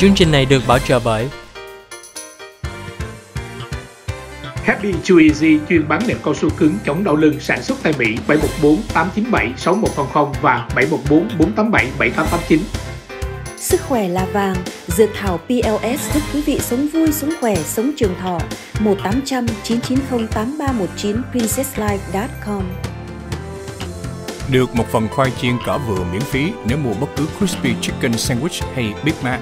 Chương trình này được bảo trợ bởi Happy Chewy chuyên bán nệm cao su cứng chống đau lưng sản xuất tại Mỹ 714 897 6100 và 714 487 7889. Sức khỏe là vàng, dược thảo PLS giúp quý vị sống vui, sống khỏe, sống trường thọ. 1800 990 8319 princesslife.com Được một phần khoai chiên cỡ vừa miễn phí nếu mua bất cứ crispy chicken sandwich hay Big Mac.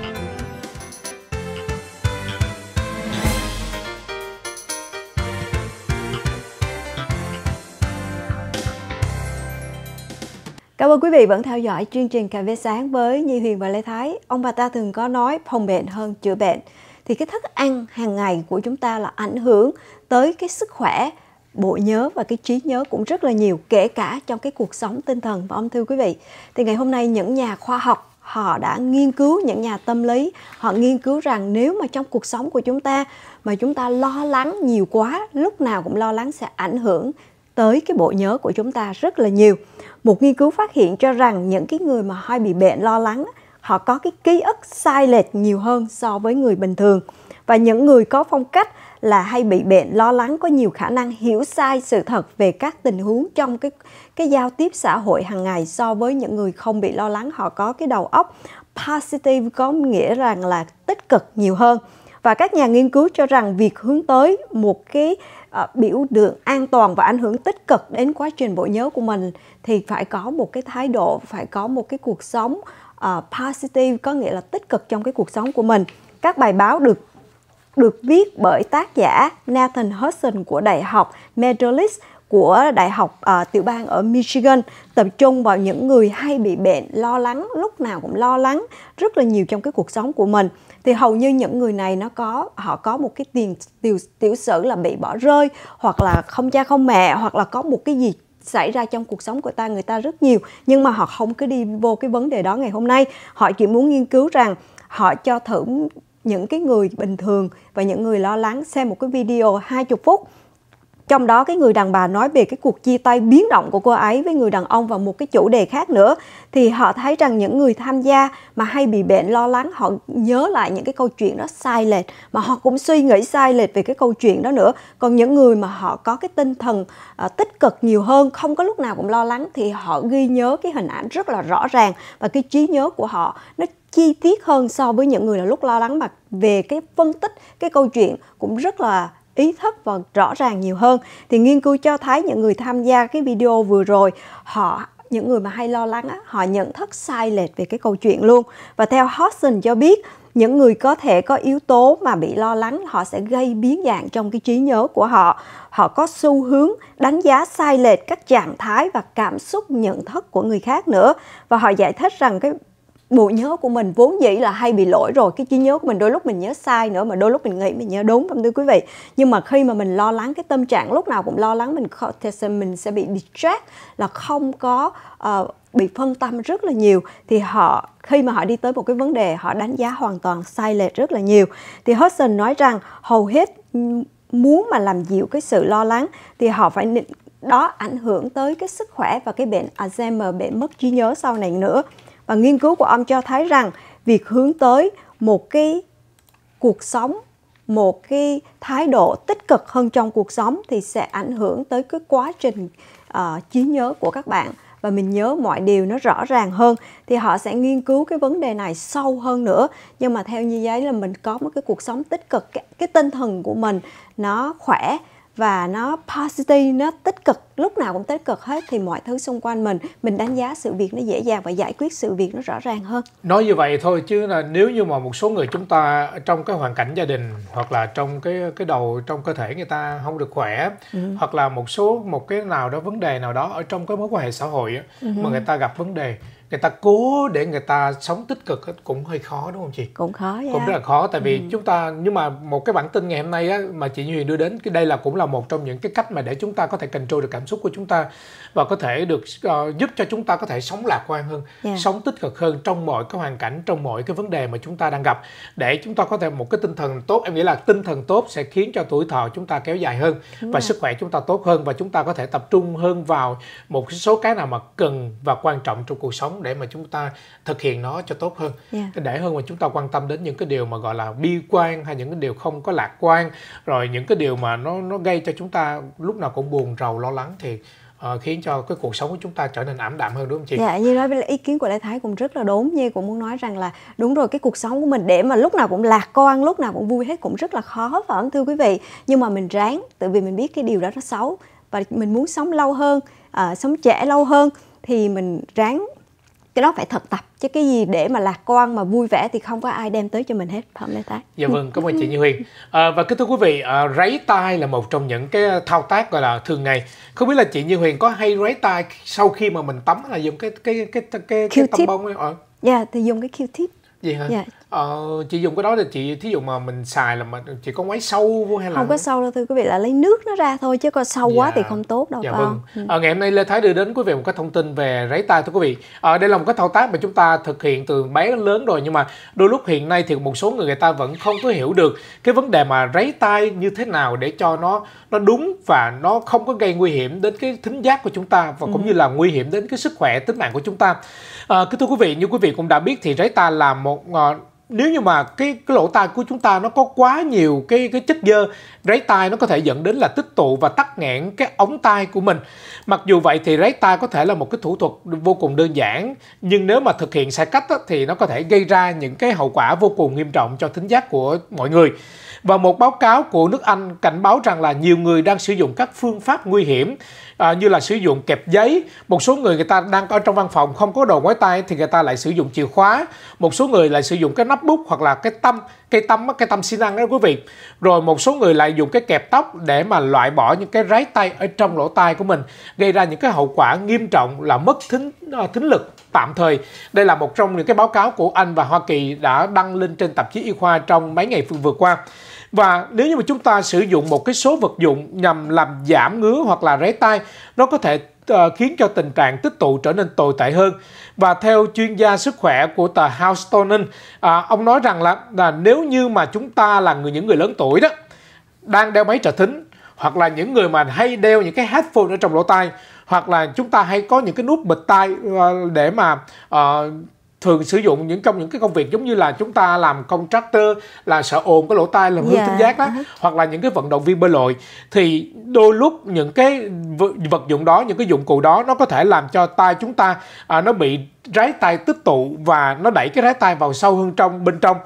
Cảm ơn quý vị vẫn theo dõi chương trình Cà phê sáng với Nhi Huyền và Lê Thái. Ông bà ta thường có nói phòng bệnh hơn chữa bệnh. Thì cái thức ăn hàng ngày của chúng ta là ảnh hưởng tới cái sức khỏe, bộ nhớ và cái trí nhớ cũng rất là nhiều, kể cả trong cái cuộc sống tinh thần và ông thưa quý vị. Thì ngày hôm nay những nhà khoa học họ đã nghiên cứu những nhà tâm lý họ nghiên cứu rằng nếu mà trong cuộc sống của chúng ta mà chúng ta lo lắng nhiều quá lúc nào cũng lo lắng sẽ ảnh hưởng tới cái bộ nhớ của chúng ta rất là nhiều. Một nghiên cứu phát hiện cho rằng những cái người mà hay bị bệnh lo lắng, họ có cái ký ức sai lệch nhiều hơn so với người bình thường. Và những người có phong cách là hay bị bệnh lo lắng có nhiều khả năng hiểu sai sự thật về các tình huống trong cái cái giao tiếp xã hội hàng ngày so với những người không bị lo lắng họ có cái đầu óc positive có nghĩa rằng là tích cực nhiều hơn và các nhà nghiên cứu cho rằng việc hướng tới một cái uh, biểu tượng an toàn và ảnh hưởng tích cực đến quá trình bộ nhớ của mình thì phải có một cái thái độ phải có một cái cuộc sống uh, positive có nghĩa là tích cực trong cái cuộc sống của mình các bài báo được được viết bởi tác giả Nathan Hudson của Đại học Medalist của đại học uh, tiểu bang ở Michigan tập trung vào những người hay bị bệnh lo lắng lúc nào cũng lo lắng rất là nhiều trong cái cuộc sống của mình thì hầu như những người này nó có họ có một cái tiền tiểu tiểu sử là bị bỏ rơi hoặc là không cha không mẹ hoặc là có một cái gì xảy ra trong cuộc sống của ta người ta rất nhiều nhưng mà họ không cứ đi vô cái vấn đề đó ngày hôm nay họ chỉ muốn nghiên cứu rằng họ cho thử những cái người bình thường và những người lo lắng xem một cái video 20 phút trong đó cái người đàn bà nói về cái cuộc chia tay biến động của cô ấy với người đàn ông và một cái chủ đề khác nữa thì họ thấy rằng những người tham gia mà hay bị bệnh lo lắng họ nhớ lại những cái câu chuyện đó sai lệch mà họ cũng suy nghĩ sai lệch về cái câu chuyện đó nữa. Còn những người mà họ có cái tinh thần uh, tích cực nhiều hơn, không có lúc nào cũng lo lắng thì họ ghi nhớ cái hình ảnh rất là rõ ràng và cái trí nhớ của họ nó chi tiết hơn so với những người là lúc lo lắng mà về cái phân tích cái câu chuyện cũng rất là ý thức và rõ ràng nhiều hơn thì nghiên cứu cho thấy những người tham gia cái video vừa rồi họ những người mà hay lo lắng á, họ nhận thức sai lệch về cái câu chuyện luôn và theo Hodgson cho biết những người có thể có yếu tố mà bị lo lắng họ sẽ gây biến dạng trong cái trí nhớ của họ họ có xu hướng đánh giá sai lệch các trạng thái và cảm xúc nhận thức của người khác nữa và họ giải thích rằng cái bộ nhớ của mình vốn dĩ là hay bị lỗi rồi cái trí nhớ của mình đôi lúc mình nhớ sai nữa mà đôi lúc mình nghĩ mình nhớ đúng không thưa quý vị nhưng mà khi mà mình lo lắng cái tâm trạng lúc nào cũng lo lắng mình mình sẽ bị distract là không có uh, bị phân tâm rất là nhiều thì họ khi mà họ đi tới một cái vấn đề họ đánh giá hoàn toàn sai lệch rất là nhiều thì Hudson nói rằng hầu hết muốn mà làm dịu cái sự lo lắng thì họ phải đó ảnh hưởng tới cái sức khỏe và cái bệnh Alzheimer bệnh mất trí nhớ sau này nữa và nghiên cứu của ông cho thấy rằng việc hướng tới một cái cuộc sống một cái thái độ tích cực hơn trong cuộc sống thì sẽ ảnh hưởng tới cái quá trình uh, trí nhớ của các bạn và mình nhớ mọi điều nó rõ ràng hơn thì họ sẽ nghiên cứu cái vấn đề này sâu hơn nữa nhưng mà theo như giấy là mình có một cái cuộc sống tích cực cái, cái tinh thần của mình nó khỏe và nó positive nó tích cực lúc nào cũng tích cực hết thì mọi thứ xung quanh mình mình đánh giá sự việc nó dễ dàng và giải quyết sự việc nó rõ ràng hơn nói như vậy thôi chứ là nếu như mà một số người chúng ta trong cái hoàn cảnh gia đình hoặc là trong cái cái đầu trong cơ thể người ta không được khỏe ừ. hoặc là một số một cái nào đó vấn đề nào đó ở trong cái mối quan hệ xã hội ừ. mà người ta gặp vấn đề người ta cố để người ta sống tích cực cũng hơi khó đúng không chị cũng khó dạ. cũng rất là khó tại vì ừ. chúng ta nhưng mà một cái bản tin ngày hôm nay á mà chị Huyền đưa đến cái đây là cũng là một trong những cái cách mà để chúng ta có thể cần trôi được cảm xúc của chúng ta và có thể được uh, giúp cho chúng ta có thể sống lạc quan hơn, yeah. sống tích cực hơn trong mọi cái hoàn cảnh, trong mọi cái vấn đề mà chúng ta đang gặp để chúng ta có thể một cái tinh thần tốt. Em nghĩ là tinh thần tốt sẽ khiến cho tuổi thọ chúng ta kéo dài hơn Đúng và rồi. sức khỏe chúng ta tốt hơn và chúng ta có thể tập trung hơn vào một số cái nào mà cần và quan trọng trong cuộc sống để mà chúng ta thực hiện nó cho tốt hơn. Yeah. Để hơn mà chúng ta quan tâm đến những cái điều mà gọi là bi quan hay những cái điều không có lạc quan rồi những cái điều mà nó nó gây cho chúng ta lúc nào cũng buồn rầu lo lắng thì uh, khiến cho cái cuộc sống của chúng ta trở nên ảm đạm hơn đúng không chị? Dạ, như nói với ý kiến của Lê Thái cũng rất là đúng. Như cũng muốn nói rằng là đúng rồi cái cuộc sống của mình để mà lúc nào cũng lạc quan, lúc nào cũng vui hết cũng rất là khó phải thưa quý vị? Nhưng mà mình ráng, tự vì mình biết cái điều đó nó xấu và mình muốn sống lâu hơn, uh, sống trẻ lâu hơn thì mình ráng cái đó phải thật tập chứ cái gì để mà lạc quan mà vui vẻ thì không có ai đem tới cho mình hết phải không Lê Thái? Dạ vâng, cảm ơn chị Như Huyền. À, và kính thưa quý vị, à, ráy tay là một trong những cái thao tác gọi là thường ngày. Không biết là chị Như Huyền có hay ráy tay sau khi mà mình tắm là dùng cái cái cái cái, cái, cái tăm bông ấy? Ờ. Dạ, thì dùng cái Q-tip. Vậy hả? Dạ, Ờ, chị dùng cái đó thì chị thí dụ mà mình xài là mình chỉ có quấy sâu vô hay là không có sâu đâu thưa quý vị là lấy nước nó ra thôi chứ có sâu dạ. quá thì dạ. không tốt đâu dạ, Vâng. Ừ. À, ngày hôm nay Lê Thái đưa đến quý vị một cái thông tin về ráy tay thưa quý vị. À, đây là một cái thao tác mà chúng ta thực hiện từ bé đến lớn rồi nhưng mà đôi lúc hiện nay thì một số người người ta vẫn không có hiểu được cái vấn đề mà ráy tay như thế nào để cho nó nó đúng và nó không có gây nguy hiểm đến cái thính giác của chúng ta và cũng ừ. như là nguy hiểm đến cái sức khỏe tính mạng của chúng ta. À, thưa quý vị như quý vị cũng đã biết thì ráy tay là một uh, nếu như mà cái, cái lỗ tai của chúng ta nó có quá nhiều cái cái chất dơ ráy tai nó có thể dẫn đến là tích tụ và tắc nghẽn cái ống tai của mình mặc dù vậy thì ráy tai có thể là một cái thủ thuật vô cùng đơn giản nhưng nếu mà thực hiện sai cách á, thì nó có thể gây ra những cái hậu quả vô cùng nghiêm trọng cho thính giác của mọi người và một báo cáo của nước Anh cảnh báo rằng là nhiều người đang sử dụng các phương pháp nguy hiểm à, như là sử dụng kẹp giấy. Một số người người ta đang ở trong văn phòng không có đồ ngoái tay thì người ta lại sử dụng chìa khóa. Một số người lại sử dụng cái nắp bút hoặc là cái tâm cây tăm cây tâm xi lăng đó quý vị rồi một số người lại dùng cái kẹp tóc để mà loại bỏ những cái ráy tay ở trong lỗ tai của mình gây ra những cái hậu quả nghiêm trọng là mất thính ờ, thính lực tạm thời đây là một trong những cái báo cáo của Anh và Hoa Kỳ đã đăng lên trên tạp chí y khoa trong mấy ngày vừa qua và nếu như mà chúng ta sử dụng một cái số vật dụng nhằm làm giảm ngứa hoặc là ré tai nó có thể ờ, khiến cho tình trạng tích tụ trở nên tồi tệ hơn. Và theo chuyên gia sức khỏe của tờ Houstonen, à, ông nói rằng là, là nếu như mà chúng ta là người những người lớn tuổi đó đang đeo máy trợ thính hoặc là những người mà hay đeo những cái headphone ở trong lỗ tai hoặc là chúng ta hay có những cái nút bịt tai ờ, để mà uh, thường sử dụng những công những cái công việc giống như là chúng ta làm công tractor là sợ ồn cái lỗ tai làm hư yeah. Dạ, thính giác đó uh-huh. hoặc là những cái vận động viên bơi lội thì đôi lúc những cái vật dụng đó những cái dụng cụ đó nó có thể làm cho tai chúng ta à, nó bị rái tai tích tụ và nó đẩy cái rái tai vào sâu hơn trong bên trong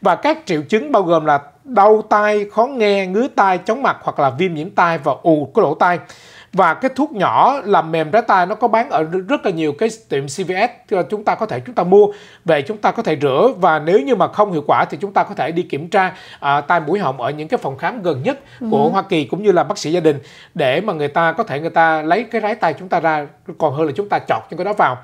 và các triệu chứng bao gồm là đau tai khó nghe ngứa tai chóng mặt hoặc là viêm nhiễm tai và ù cái lỗ tai và cái thuốc nhỏ làm mềm rái tai nó có bán ở rất là nhiều cái tiệm CVS chúng ta có thể chúng ta mua về chúng ta có thể rửa và nếu như mà không hiệu quả thì chúng ta có thể đi kiểm tra à, tai mũi họng ở những cái phòng khám gần nhất ừ. của ừ. Hoa Kỳ cũng như là bác sĩ gia đình để mà người ta có thể người ta lấy cái rái tai chúng ta ra còn hơn là chúng ta chọt những cái đó vào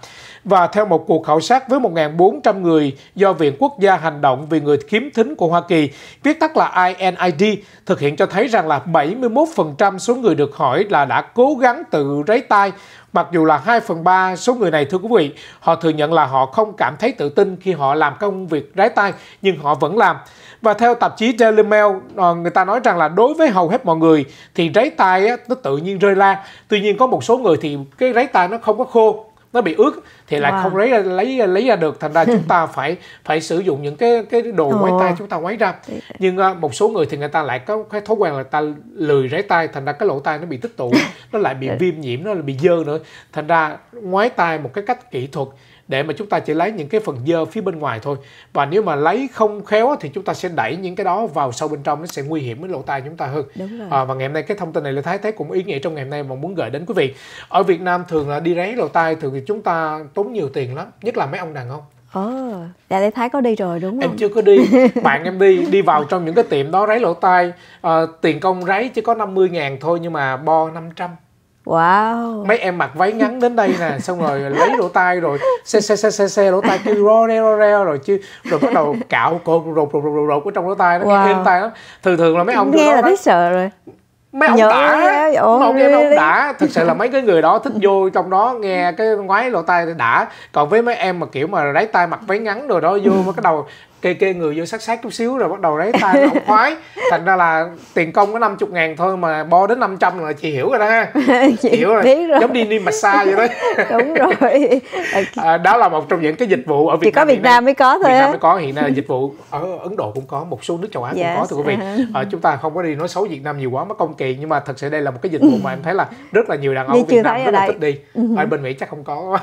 và theo một cuộc khảo sát với 1.400 người do Viện Quốc gia Hành động vì người khiếm thính của Hoa Kỳ, viết tắt là INID, thực hiện cho thấy rằng là 71% số người được hỏi là đã cố gắng tự rấy tay. Mặc dù là 2 phần 3 số người này thưa quý vị, họ thừa nhận là họ không cảm thấy tự tin khi họ làm công việc rái tay, nhưng họ vẫn làm. Và theo tạp chí Daily Mail, ờ, người ta nói rằng là đối với hầu hết mọi người thì rái tay nó tự nhiên rơi ra. Tuy nhiên có một số người thì cái rái tay nó không có khô nó bị ướt thì lại wow. Vâng. không lấy lấy lấy ra được thành ra chúng ta phải phải sử dụng những cái cái đồ ngoáy tay chúng ta ngoáy ra nhưng à, một số người thì người ta lại có cái thói quen là ta lười rái tay thành ra cái lỗ tai nó bị tích tụ nó lại bị dạ. viêm nhiễm nó lại bị dơ nữa thành ra ngoáy tay một cái cách kỹ thuật để mà chúng ta chỉ lấy những cái phần dơ phía bên ngoài thôi và nếu mà lấy không khéo thì chúng ta sẽ đẩy những cái đó vào sâu bên trong nó sẽ nguy hiểm với lỗ tai chúng ta hơn Đúng rồi. À, và ngày hôm nay cái thông tin này là thái thấy cũng ý nghĩa trong ngày hôm nay mà muốn gửi đến quý vị ở Việt Nam thường là đi ráy lỗ tai thường thì chúng ta tốn nhiều tiền lắm nhất là mấy ông đàn ông Ồ, oh, dạ, Lê Thái có đi rồi đúng không? Em chưa có đi, bạn em đi, đi vào trong những cái tiệm đó ráy lỗ tai, à, tiền công ráy chỉ có 50 ngàn thôi nhưng mà bo 500 Wow. Mấy em mặc váy ngắn đến đây nè, xong rồi lấy lỗ tai rồi xe xe xe xe xe lỗ tai kêu ro re ro re rồi chứ rồi bắt đầu cạo cột rột rột rột rột ở trong lỗ tai nó wow. êm tai lắm. Thường thường là mấy ông nghe là thấy sợ rồi mấy ông đã ổ, ông em ông đã thực sự là mấy cái người đó thích vô trong đó nghe cái ngoái lỗ tai đã còn với mấy em mà kiểu mà lấy tai mặc váy ngắn rồi đó vô với cái đầu kê kê người vô sát sát chút xíu rồi bắt đầu lấy tay ông khoái thành ra là tiền công có 50 ngàn thôi mà bo đến 500 là chị hiểu rồi đó ha chị hiểu rồi. Biết rồi giống đi đi massage vậy đó đúng rồi à, đó là một trong những cái dịch vụ ở Việt chỉ Nam có Việt Nam mới có thôi Việt Nam mới có hiện nay là dịch vụ ở Ấn Độ cũng có một số nước châu Á yes. cũng có thưa quý vị à, chúng ta không có đi nói xấu Việt Nam nhiều quá mất công kỳ nhưng mà thật sự đây là một cái dịch vụ mà em thấy là rất là nhiều đàn ông Việt Nam rất là thích đi ừ. ở bên Mỹ chắc không có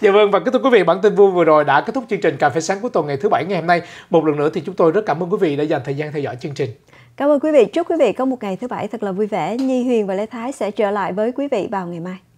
dạ vâng và cái thưa quý vị bản tin vui vừa rồi đã kết thúc chương trình cà phê sáng của tuần ngày thứ bảy ngày hôm nay. Một lần nữa thì chúng tôi rất cảm ơn quý vị đã dành thời gian theo dõi chương trình. Cảm ơn quý vị. Chúc quý vị có một ngày thứ bảy thật là vui vẻ. Nhi Huyền và Lê Thái sẽ trở lại với quý vị vào ngày mai.